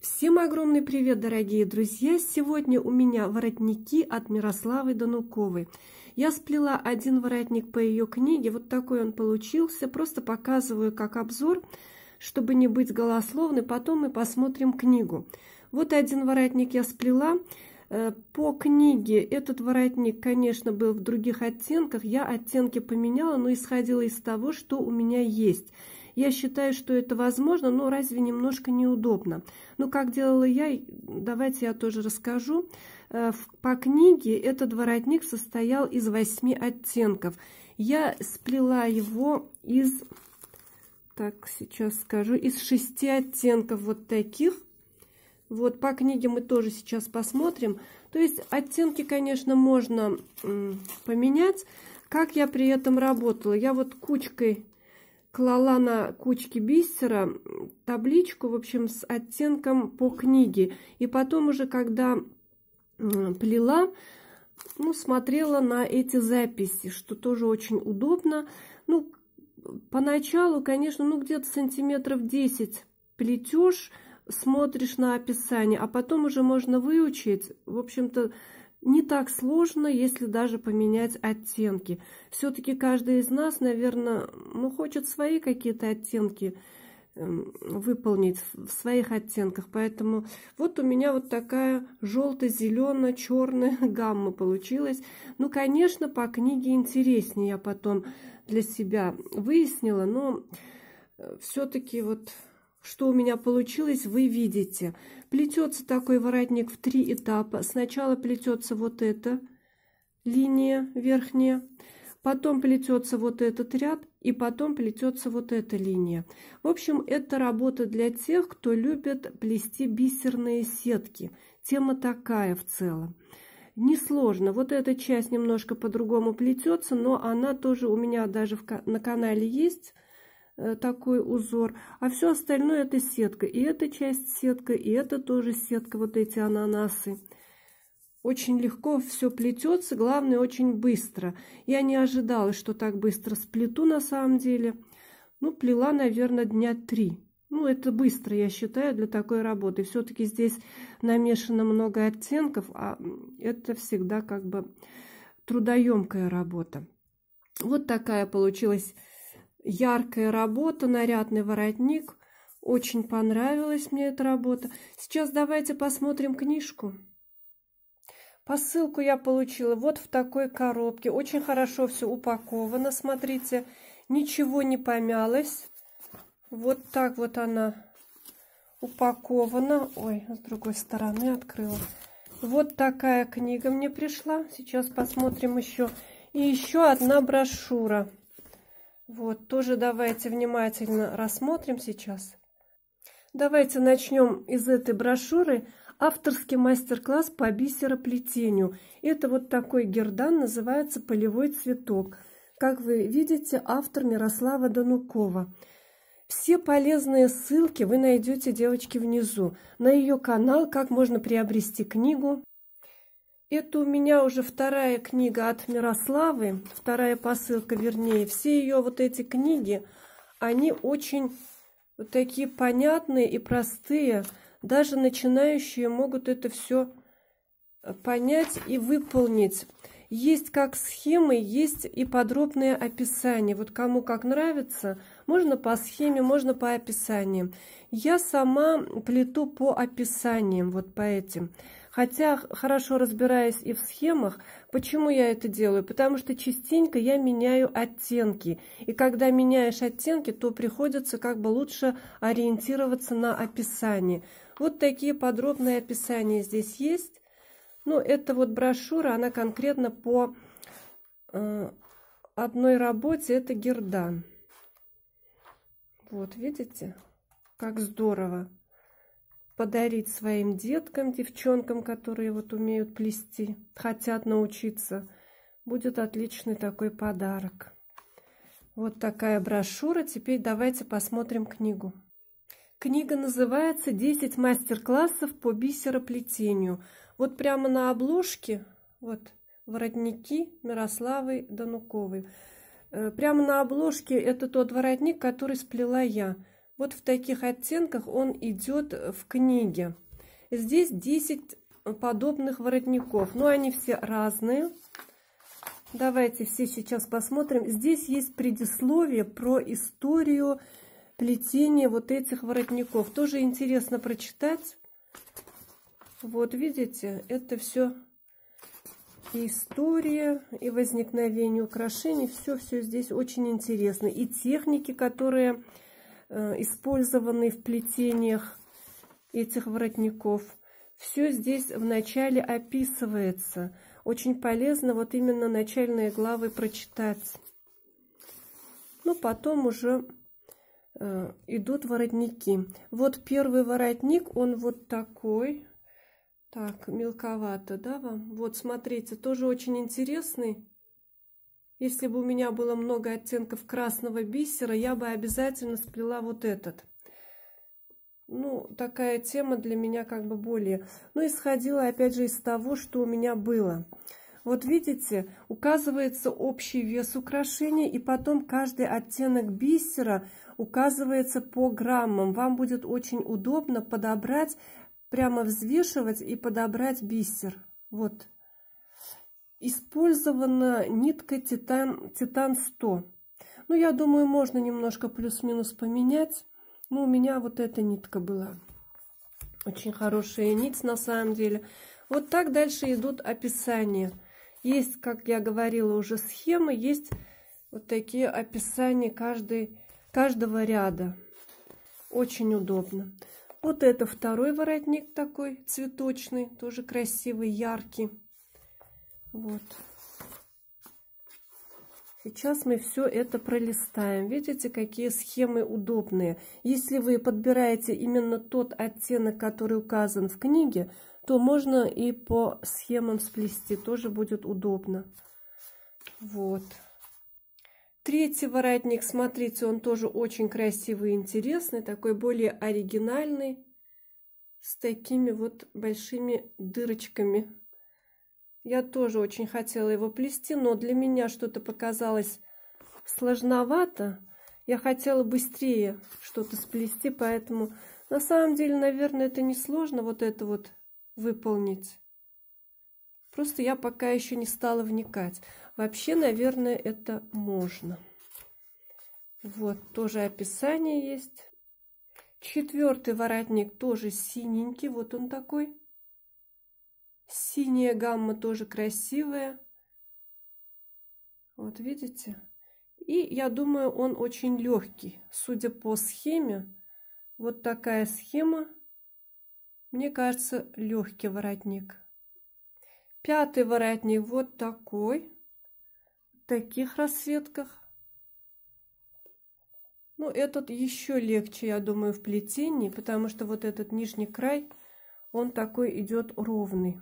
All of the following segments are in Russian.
Всем огромный привет, дорогие друзья! Сегодня у меня воротники от Мирославы Донуковой. Я сплела один воротник по ее книге, вот такой он получился. Просто показываю как обзор, чтобы не быть голословной, потом мы посмотрим книгу. Вот один воротник я сплела. Э, по книге этот воротник, конечно, был в других оттенках. Я оттенки поменяла, но исходила из того, что у меня есть. Я считаю, что это возможно, но разве немножко неудобно? Ну, как делала я, давайте я тоже расскажу. Э, по книге этот воротник состоял из восьми оттенков. Я сплела его из, так сейчас скажу, из шести оттенков вот таких. Вот по книге мы тоже сейчас посмотрим. То есть оттенки, конечно, можно поменять. Как я при этом работала? Я вот кучкой клала на кучке бисера табличку, в общем, с оттенком по книге. И потом уже, когда плела, ну, смотрела на эти записи, что тоже очень удобно. Ну, поначалу, конечно, ну, где-то сантиметров 10 плетешь, смотришь на описание, а потом уже можно выучить, в общем-то, не так сложно, если даже поменять оттенки. Все-таки каждый из нас, наверное, ну, хочет свои какие-то оттенки эм, выполнить в своих оттенках. Поэтому вот у меня вот такая желто-зелено-черная гамма получилась. Ну, конечно, по книге интереснее я потом для себя выяснила, но э, все-таки вот что у меня получилось, вы видите. Плетется такой воротник в три этапа. Сначала плетется вот эта линия верхняя, потом плетется вот этот ряд, и потом плетется вот эта линия. В общем, это работа для тех, кто любит плести бисерные сетки. Тема такая в целом. Несложно. Вот эта часть немножко по-другому плетется, но она тоже у меня даже в, на канале есть – Э, такой узор, а все остальное это сетка. И эта часть сетка, и это тоже сетка, вот эти ананасы. Очень легко все плетется, главное, очень быстро. Я не ожидала, что так быстро сплету на самом деле. Ну, плела, наверное, дня три. Ну, это быстро, я считаю, для такой работы. Все-таки здесь намешано много оттенков, а это всегда как бы трудоемкая работа. Вот такая получилась яркая работа, нарядный воротник. Очень понравилась мне эта работа. Сейчас давайте посмотрим книжку. Посылку я получила вот в такой коробке. Очень хорошо все упаковано, смотрите. Ничего не помялось. Вот так вот она упакована. Ой, а с другой стороны открыла. Вот такая книга мне пришла. Сейчас посмотрим еще. И еще одна брошюра. Вот, тоже давайте внимательно рассмотрим сейчас. Давайте начнем из этой брошюры авторский мастер-класс по бисероплетению. Это вот такой гердан, называется «Полевой цветок». Как вы видите, автор Мирослава Данукова. Все полезные ссылки вы найдете, девочки, внизу. На ее канал, как можно приобрести книгу, это у меня уже вторая книга от Мирославы, вторая посылка, вернее. Все ее вот эти книги, они очень вот такие понятные и простые. Даже начинающие могут это все понять и выполнить. Есть как схемы, есть и подробные описания. Вот кому как нравится, можно по схеме, можно по описаниям. Я сама плету по описаниям, вот по этим. Хотя, хорошо разбираясь и в схемах, почему я это делаю? Потому что частенько я меняю оттенки. И когда меняешь оттенки, то приходится как бы лучше ориентироваться на описание. Вот такие подробные описания здесь есть. Ну, это вот брошюра, она конкретно по э, одной работе, это Гердан. Вот, видите, как здорово подарить своим деткам, девчонкам, которые вот умеют плести, хотят научиться, будет отличный такой подарок. Вот такая брошюра. Теперь давайте посмотрим книгу. Книга называется «10 мастер-классов по бисероплетению». Вот прямо на обложке, вот, воротники Мирославы Дануковой. Э, прямо на обложке это тот воротник, который сплела я – вот в таких оттенках он идет э, в книге. Здесь 10 э, подобных воротников, но они все разные. Давайте все сейчас посмотрим. Здесь есть предисловие про историю плетения вот этих воротников. Тоже интересно прочитать. Вот видите, это все история, и возникновение украшений. Все-все здесь очень интересно. И техники, которые Э, использованный в плетениях этих воротников. Все здесь вначале описывается. Очень полезно вот именно начальные главы прочитать. Ну, потом уже э, идут воротники. Вот первый воротник, он вот такой. Так, мелковато, да, вам? Вот, смотрите, тоже очень интересный. Если бы у меня было много оттенков красного бисера, я бы обязательно сплела вот этот. Ну, такая тема для меня как бы более... Ну, исходила, опять же, из того, что у меня было. Вот видите, указывается общий вес украшения, и потом каждый оттенок бисера указывается по граммам. Вам будет очень удобно подобрать, прямо взвешивать и подобрать бисер. Вот. Использована нитка Титан, Титан 100. Ну, я думаю, можно немножко плюс-минус поменять. Ну, у меня вот эта нитка была. Очень хорошая нить на самом деле. Вот так дальше идут описания. Есть, как я говорила, уже схемы, есть вот такие описания каждый каждого ряда. Очень удобно. Вот это второй воротник такой цветочный, тоже красивый, яркий. Вот. Сейчас мы все это пролистаем. Видите, какие схемы удобные. Если вы подбираете именно тот оттенок, который указан в книге, то можно и по схемам сплести. Тоже будет удобно. Вот. Третий воротник, смотрите, он тоже очень красивый и интересный. Такой более оригинальный. С такими вот большими дырочками. Я тоже очень хотела его плести, но для меня что-то показалось сложновато. Я хотела быстрее что-то сплести, поэтому на самом деле, наверное, это не сложно вот это вот выполнить. Просто я пока еще не стала вникать. Вообще, наверное, это можно. Вот, тоже описание есть. Четвертый воротник тоже синенький, вот он такой. Синяя гамма тоже красивая. Вот видите? И я думаю, он очень легкий. Судя по схеме, вот такая схема. Мне кажется, легкий воротник. Пятый воротник вот такой. В таких расцветках. Ну, этот еще легче, я думаю, в плетении, потому что вот этот нижний край, он такой идет ровный.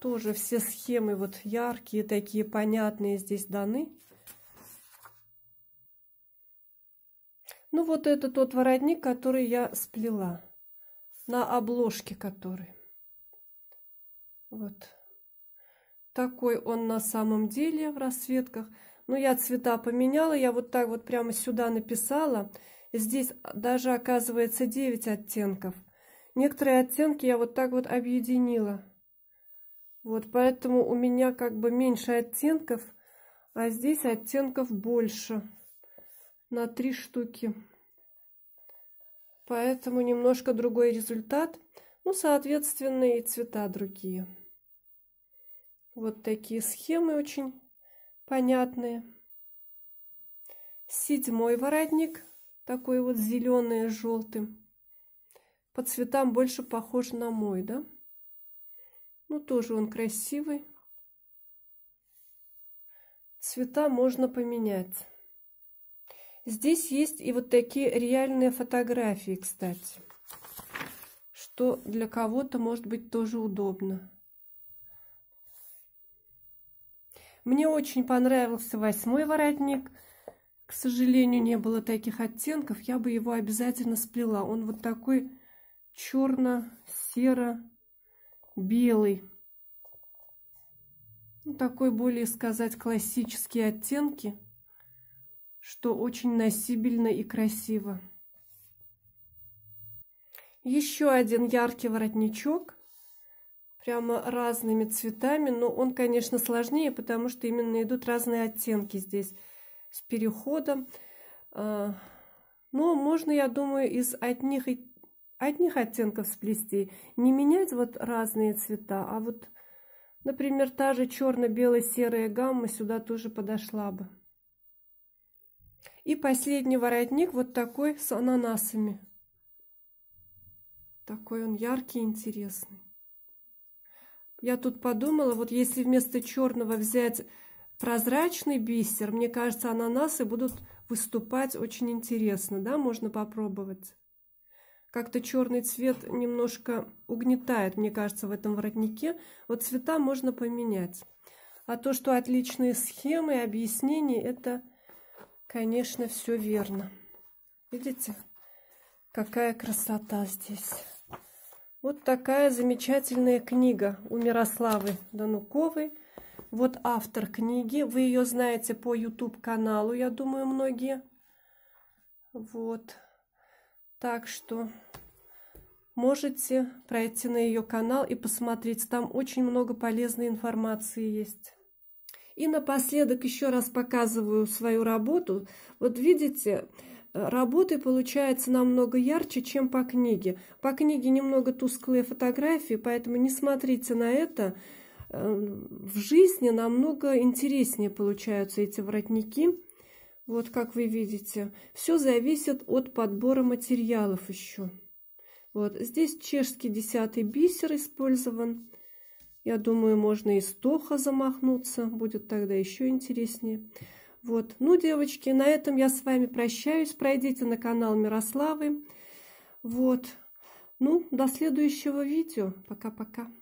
Тоже все схемы вот яркие, такие понятные здесь даны. Ну вот это тот воротник, который я сплела. На обложке который. Вот. Такой он на самом деле в расцветках. Но ну, я цвета поменяла. Я вот так вот прямо сюда написала. Здесь даже оказывается 9 оттенков. Некоторые оттенки я вот так вот объединила. Вот поэтому у меня как бы меньше оттенков, а здесь оттенков больше на три штуки. Поэтому немножко другой результат. Ну, соответственно, и цвета другие. Вот такие схемы очень понятные. Седьмой воротник, такой вот зеленый с желтым. По цветам больше похож на мой, да? Ну, тоже он красивый. Цвета можно поменять. Здесь есть и вот такие реальные фотографии, кстати. Что для кого-то может быть тоже удобно. Мне очень понравился восьмой воротник. К сожалению, не было таких оттенков. Я бы его обязательно сплела. Он вот такой черно-серо-серый белый. Ну, такой более сказать классические оттенки, что очень носибельно и красиво. Еще один яркий воротничок, прямо разными цветами, но он, конечно, сложнее, потому что именно идут разные оттенки здесь с переходом. А, но можно, я думаю, из одних одних оттенков сплести, не менять вот разные цвета, а вот, например, та же черно-бело-серая гамма сюда тоже подошла бы. И последний воротник вот такой с ананасами. Такой он яркий, интересный. Я тут подумала, вот если вместо черного взять прозрачный бисер, мне кажется, ананасы будут выступать очень интересно, да, можно попробовать как-то черный цвет немножко угнетает, мне кажется, в этом воротнике. Вот цвета можно поменять. А то, что отличные схемы объяснения, это, конечно, все верно. Видите, какая красота здесь. Вот такая замечательная книга у Мирославы Дануковой. Вот автор книги. Вы ее знаете по YouTube-каналу, я думаю, многие. Вот. Так что можете пройти на ее канал и посмотреть. Там очень много полезной информации есть. И напоследок еще раз показываю свою работу. Вот видите, работы получается намного ярче, чем по книге. По книге немного тусклые фотографии, поэтому не смотрите на это. Эм, в жизни намного интереснее получаются эти воротники. Вот как вы видите, все зависит от подбора материалов еще. Вот здесь чешский десятый бисер использован. Я думаю, можно и стоха замахнуться, будет тогда еще интереснее. Вот, ну, девочки, на этом я с вами прощаюсь. Пройдите на канал Мирославы. Вот, ну, до следующего видео. Пока-пока.